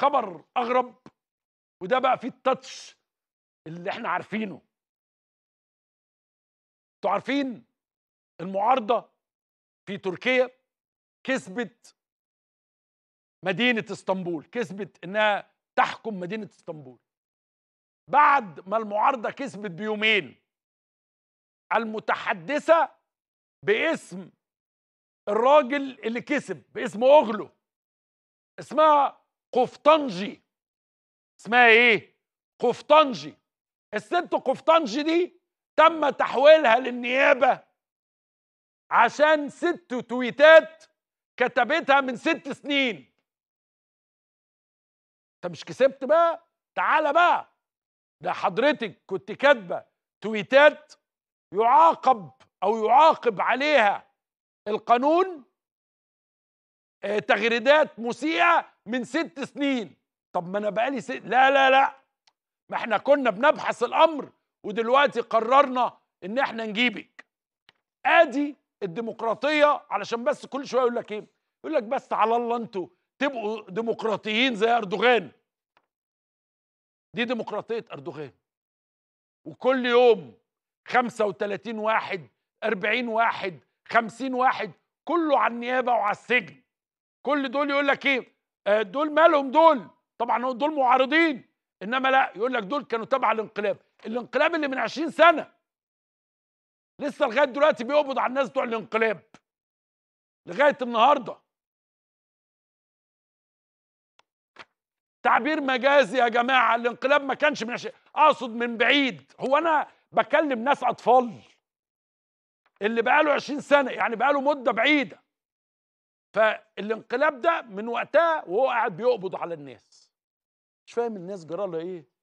خبر اغرب وده بقى فيه التاتش اللي احنا عارفينه انتوا عارفين المعارضه في تركيا كسبت مدينه اسطنبول كسبت انها تحكم مدينه اسطنبول بعد ما المعارضه كسبت بيومين المتحدثه باسم الراجل اللي كسب باسم اوغلو اسمها قفطنجي اسمها ايه قفطنجي الست قفطنجي دي تم تحويلها للنيابه عشان ست تويتات كتبتها من ست سنين انت مش كسبت بقى تعالى بقى ده حضرتك كنت كاتبه تويتات يعاقب او يعاقب عليها القانون آه، تغريدات مسيئه من ست سنين طب ما انا بقالي ست لا لا لا ما احنا كنا بنبحث الامر ودلوقتي قررنا ان احنا نجيبك ادي الديمقراطيه علشان بس كل شويه يقول لك ايه يقول لك بس على الله انتوا تبقوا ديمقراطيين زي اردوغان دي ديمقراطيه اردوغان وكل يوم 35 واحد 40 واحد 50 واحد كله على النيابه وعلى السجن كل دول يقول لك ايه آه، دول مالهم دول طبعا دول معارضين انما لا يقول لك دول كانوا تبع الانقلاب الانقلاب اللي من 20 سنه لسه لغايه دلوقتي بيقبض على الناس بتوع الانقلاب لغايه النهارده تعبير مجازي يا جماعه الانقلاب ما كانش من عشرين اقصد من بعيد هو انا بكلم ناس اطفال اللي بقاله 20 سنه يعني بقاله مده بعيده فالانقلاب ده من وقتها وهو قاعد بيقبض على الناس مش فاهم الناس جرى ايه